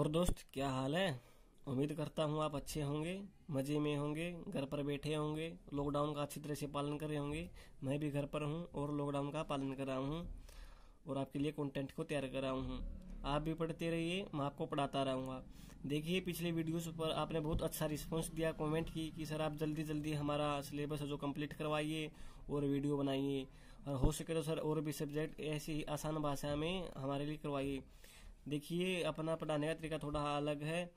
और दोस्त क्या हाल है उम्मीद करता हूँ आप अच्छे होंगे मज़े में होंगे घर पर बैठे होंगे लॉकडाउन का अच्छी तरह से पालन कर रहे होंगे मैं भी घर पर हूँ और लॉकडाउन का पालन कर रहा हूँ और आपके लिए कंटेंट को तैयार कर रहा हूँ आप भी पढ़ते रहिए मैं आपको पढ़ाता रहूँगा देखिए पिछले वीडियोस पर आपने बहुत अच्छा रिस्पॉन्स दिया कॉमेंट की कि सर आप जल्दी जल्दी हमारा सिलेबस है जो कम्प्लीट करवाइए और वीडियो बनाइए और हो सके तो सर और भी सब्जेक्ट ऐसी ही आसान भाषा में हमारे लिए करवाइए देखिए अपना पढ़ाने का तरीका थोड़ा अलग है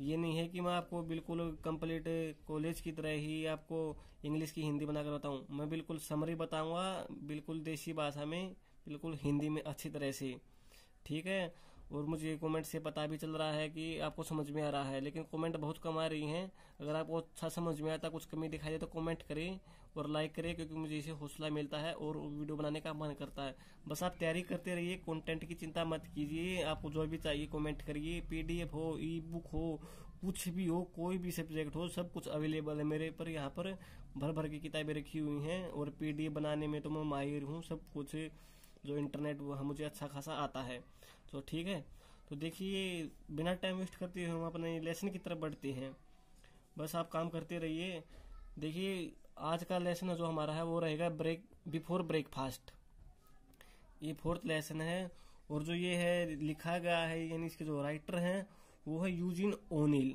ये नहीं है कि मैं आपको बिल्कुल कंप्लीट कॉलेज की तरह ही आपको इंग्लिश की हिंदी बनाकर बताऊँ मैं बिल्कुल समरी बताऊँगा बिल्कुल देसी भाषा में बिल्कुल हिंदी में अच्छी तरह से ठीक है और मुझे कमेंट से पता भी चल रहा है कि आपको समझ में आ रहा है लेकिन कमेंट बहुत कम आ रही हैं अगर आपको अच्छा समझ में आता कुछ कमी दिखाई दे तो कमेंट करें और लाइक करें क्योंकि मुझे इसे हौसला मिलता है और वीडियो बनाने का मन करता है बस आप तैयारी करते रहिए कंटेंट की चिंता मत कीजिए आपको जो भी चाहिए कमेंट करिए पीडीएफ हो ई बुक हो कुछ भी हो कोई भी सब्जेक्ट हो सब कुछ अवेलेबल है मेरे पर यहाँ पर भर भर की किताबें रखी हुई हैं और पीडीएफ बनाने में तो मैं माहिर हूँ सब कुछ जो इंटरनेट वो मुझे अच्छा खासा आता है तो ठीक है तो देखिए बिना टाइम वेस्ट करते हुए हम अपने लेसन की तरफ बढ़ते हैं बस आप काम करते रहिए देखिए आज का लेसन जो हमारा है वो रहेगा ब्रेक बिफोर ब्रेकफास्ट ये फोर्थ लेसन है और जो ये है लिखा गया है यानी इसके जो राइटर हैं वो है यूजिन ओनिल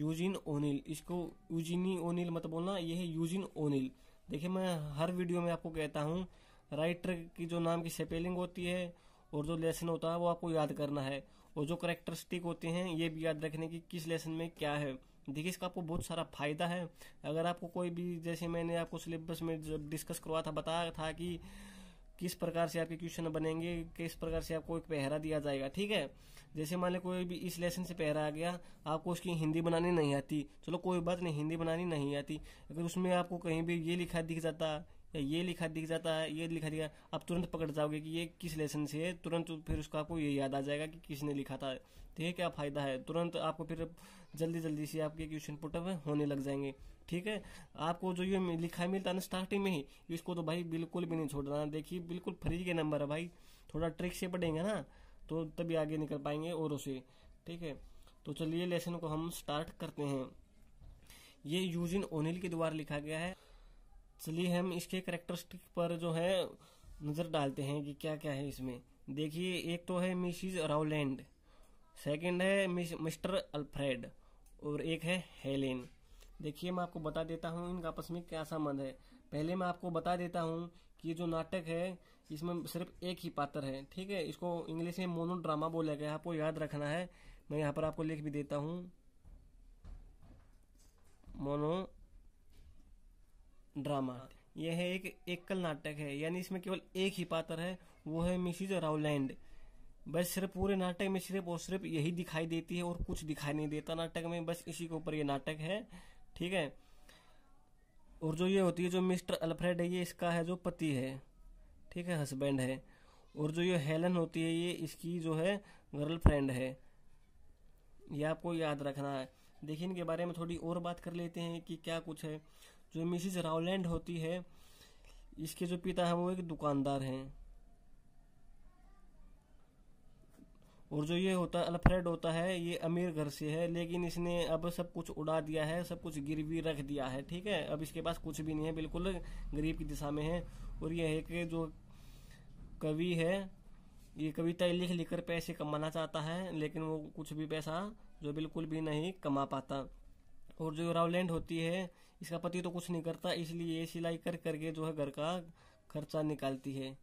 यूजिन ओनिल इसको यूजिनी ओनिल मत बोलना ये है यूजिन ओनिल देखिए मैं हर वीडियो में आपको कहता हूँ राइटर की जो नाम की स्पेलिंग होती है और जो लेसन होता है वो आपको याद करना है और जो करेक्टरिस्टिक होते हैं ये भी याद रखने की किस लेसन में क्या है देखिए इसका आपको बहुत सारा फायदा है अगर आपको कोई भी जैसे मैंने आपको सिलेबस में जब डिस्कस करवा था बताया था कि किस प्रकार से आपके क्वेश्चन बनेंगे किस प्रकार से आपको एक पहरा दिया जाएगा ठीक है जैसे मान लें कोई भी इस लेसन से पहरा आ गया आपको उसकी हिंदी बनानी नहीं आती चलो कोई बात नहीं हिंदी बनानी नहीं आती अगर उसमें आपको कहीं भी ये लिखा दिख जाता ये लिखा दिख जाता है ये लिखा दिखा आप तुरंत पकड़ जाओगे कि ये किस लेसन से है तुरंत फिर उसका आपको ये याद आ जाएगा कि किसने लिखा था तो ये क्या फ़ायदा है तुरंत आपको फिर जल्दी जल्दी से आपके क्वेश्चन पुटअप होने लग जाएंगे ठीक है आपको जो ये लिखा मिलता है ना स्टार्टिंग में ही इसको तो भाई बिल्कुल भी नहीं छोड़ना देखिए बिल्कुल फ्री के नंबर है भाई थोड़ा ट्रिक से पढ़ेंगे ना तो तभी आगे निकल पाएंगे और उसे ठीक है तो चलिए लेसन को हम स्टार्ट करते हैं ये यूजिन ओनिल के द्वारा लिखा गया है चलिए हम इसके करेक्टरिस्टिक पर जो है नज़र डालते हैं कि क्या क्या है इसमें देखिए एक तो है मिसिज राउलैंड सेकंड है मिस्टर अल्फ्रेड और एक है हेलेन देखिए मैं आपको बता देता हूँ इनका आपस में क्या संबंध है पहले मैं आपको बता देता हूँ कि जो नाटक है इसमें सिर्फ एक ही पात्र है ठीक है इसको इंग्लिश में मोनोड्रामा बोला गया आपको याद रखना है मैं यहाँ पर आपको लिख भी देता हूँ मोनो ड्रामा हाँ। यह है एक एकल नाटक है यानी इसमें केवल एक ही पात्र है वो है मिसिज राउलैंड बस सिर्फ पूरे नाटक में सिर्फ और सिर्फ यही दिखाई देती है और कुछ दिखाई नहीं देता नाटक में बस इसी के ऊपर ये नाटक है ठीक है और जो ये होती है जो मिस्टर अल्फ्रेड है ये इसका है जो पति है ठीक है हस्बैंड है और जो ये हेलन होती है ये इसकी जो है गर्लफ्रेंड है ये आपको याद रखना है देखिए इनके बारे में थोड़ी और बात कर लेते हैं कि क्या कुछ है जो मिसिस रावलैंड होती है इसके जो पिता है वो एक दुकानदार हैं और जो ये होता है अल्फ्रेड होता है ये अमीर घर से है लेकिन इसने अब सब कुछ उड़ा दिया है सब कुछ गिरवी रख दिया है ठीक है अब इसके पास कुछ भी नहीं है बिल्कुल गरीब की दिशा में है और यह है कि जो कवि है ये कविता लिख लिख कर पैसे कमाना चाहता है लेकिन वो कुछ भी पैसा जो बिल्कुल भी नहीं कमा पाता और जो रावलैंड होती है इसका पति तो कुछ नहीं करता इसलिए ये सिलाई कर करके जो है घर का खर्चा निकालती है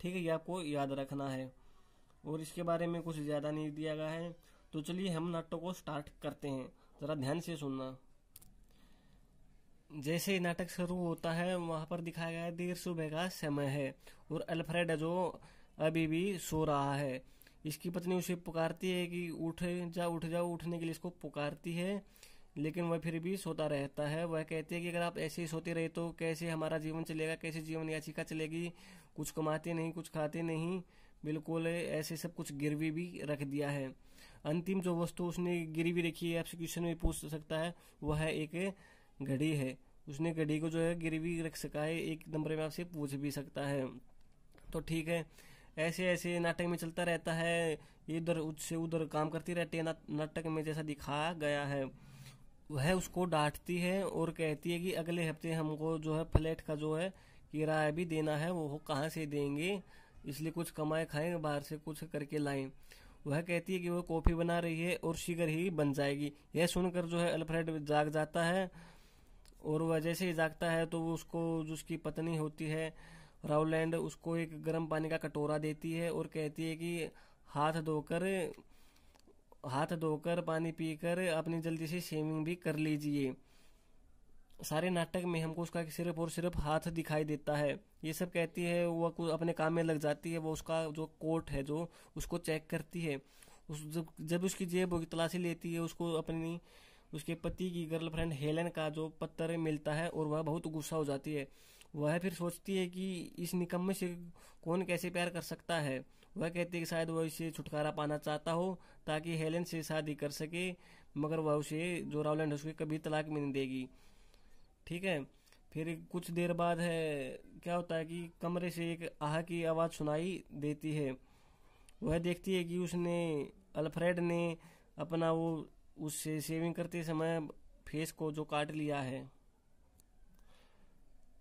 ठीक है ये आपको याद रखना है और इसके बारे में कुछ ज़्यादा नहीं दिया गया है तो चलिए हम नाटक को स्टार्ट करते हैं ज़रा ध्यान से सुनना जैसे नाटक शुरू होता है वहाँ पर दिखाया गया है देर सुबह का समय है और अल्फ्रेड जो अभी भी सो रहा है इसकी पत्नी उसे पुकारती है कि उठ जा उठ जा उठने के लिए इसको पुकारती है लेकिन वह फिर भी सोता रहता है वह कहती है कि अगर आप ऐसे ही सोते रहे तो कैसे हमारा जीवन चलेगा कैसे जीवन याचिका चलेगी कुछ कमाते नहीं कुछ खाते नहीं बिल्कुल ऐसे सब कुछ गिरवी भी रख दिया है अंतिम जो वस्तु उसने गिरवी रखी है आपसे क्वेश्चन में पूछ सकता है वह है एक घड़ी है उसने घड़ी को जो है गिरवी रख सका है एक नंबर में आपसे पूछ भी सकता है तो ठीक है ऐसे ऐसे नाटक में चलता रहता है इधर उससे उधर काम करती रहती है नाटक में जैसा दिखाया गया है वह उसको डांटती है और कहती है कि अगले हफ्ते हमको जो है फ्लैट का जो है किराया भी देना है वो कहाँ से देंगे इसलिए कुछ कमाए खाएं बाहर से कुछ करके लाएं वह कहती है कि वह कॉफ़ी बना रही है और शीघ्र ही बन जाएगी यह सुनकर जो है अल्फ्रेड जाग जाता है और वह जैसे ही जागता है तो उसको जो उसकी पत्नी होती है राउलैंड उसको एक गर्म पानी का कटोरा देती है और कहती है कि हाथ धोकर हाथ धोकर पानी पीकर अपनी जल्दी से शेविंग भी कर लीजिए सारे नाटक में हमको उसका सिर्फ और सिर्फ हाथ दिखाई देता है ये सब कहती है वह अपने काम में लग जाती है वो उसका जो कोट है जो उसको चेक करती है उस जब जब उसकी जेब तलाशी लेती है उसको अपनी उसके पति की गर्लफ्रेंड हेलन का जो पत्थर मिलता है और वह बहुत गुस्सा हो जाती है वह फिर सोचती है कि इस निकम्मे से कौन कैसे प्यार कर सकता है वह कहती है कि शायद वह इसे छुटकारा पाना चाहता हो ताकि हेलेन से शादी कर सके मगर वह उसे जो रावलैंड उसके कभी तलाक भी नहीं देगी ठीक है फिर कुछ देर बाद है क्या होता है कि कमरे से एक आह की आवाज़ सुनाई देती है वह देखती है कि उसने अल्फ्रेड ने अपना वो उससे सेविंग करते समय फेस को जो काट लिया है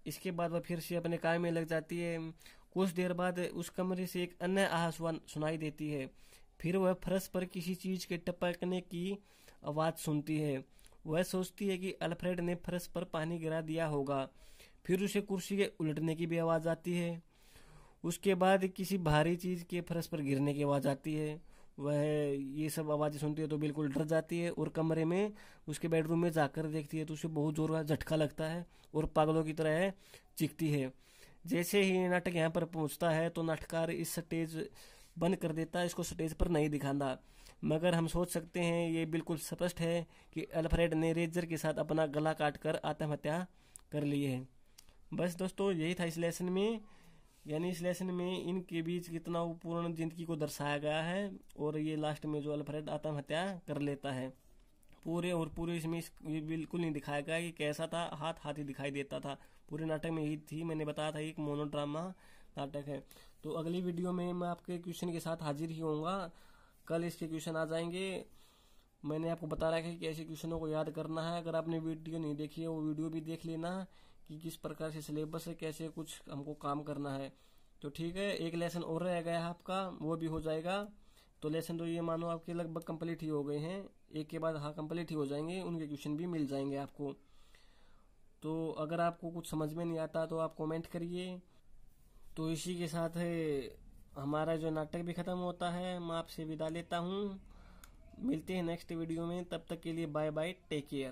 इसके बाद वह फिर से अपने काम में लग जाती है कुछ देर बाद उस कमरे से एक अन्य आहसवान सुनाई देती है फिर वह फर्श पर किसी चीज के टपकने की आवाज सुनती है वह सोचती है कि अल्फ्रेड ने फर्श पर पानी गिरा दिया होगा फिर उसे कुर्सी के उलटने की भी आवाज आती है उसके बाद किसी भारी चीज के फरस पर गिरने की आवाज आती है वह ये सब आवाज़ें सुनती है तो बिल्कुल डर जाती है और कमरे में उसके बेडरूम में जाकर देखती है तो उसे बहुत जोर का झटका लगता है और पागलों की तरह चिखती है जैसे ही नाटक यहाँ पर पहुँचता है तो नाटककार इस स्टेज बंद कर देता है इसको स्टेज पर नहीं दिखाता मगर हम सोच सकते हैं ये बिल्कुल स्पष्ट है कि अल्फ्रेड ने रेजर के साथ अपना गला काट कर आत्महत्या कर ली है बस दोस्तों यही था इस लेसन में यानी इस लेसन में इनके बीच कितना पूर्ण जिंदगी को दर्शाया गया है और ये लास्ट में जो अल्फ्रेड आत्महत्या कर लेता है पूरे और पूरे इसमें इस बिल्कुल नहीं दिखाया गया कि कैसा था हाथ हाथ ही दिखाई देता था पूरे नाटक में यही थी मैंने बताया था एक मोनोड्रामा नाटक है तो अगली वीडियो में मैं आपके क्वेश्चन के साथ हाजिर ही होऊंगा कल इसके क्वेश्चन आ जाएंगे मैंने आपको बता रखा है कि ऐसे क्वेश्चनों को याद करना है अगर आपने वीडियो नहीं देखी है वो वीडियो भी देख लेना कि किस प्रकार से सिलेबस है कैसे कुछ हमको काम करना है तो ठीक है एक लेसन और रह गया है आपका वो भी हो जाएगा तो लेसन तो ये मानो आपके लगभग कंप्लीट ही हो गए हैं एक के बाद हाँ कंप्लीट ही हो जाएंगे उनके क्वेश्चन भी मिल जाएंगे आपको तो अगर आपको कुछ समझ में नहीं आता तो आप कमेंट करिए तो इसी के साथ हमारा जो नाटक भी ख़त्म होता है मैं आपसे विदा लेता हूँ मिलते हैं नेक्स्ट वीडियो में तब तक के लिए बाय बाय टेक केयर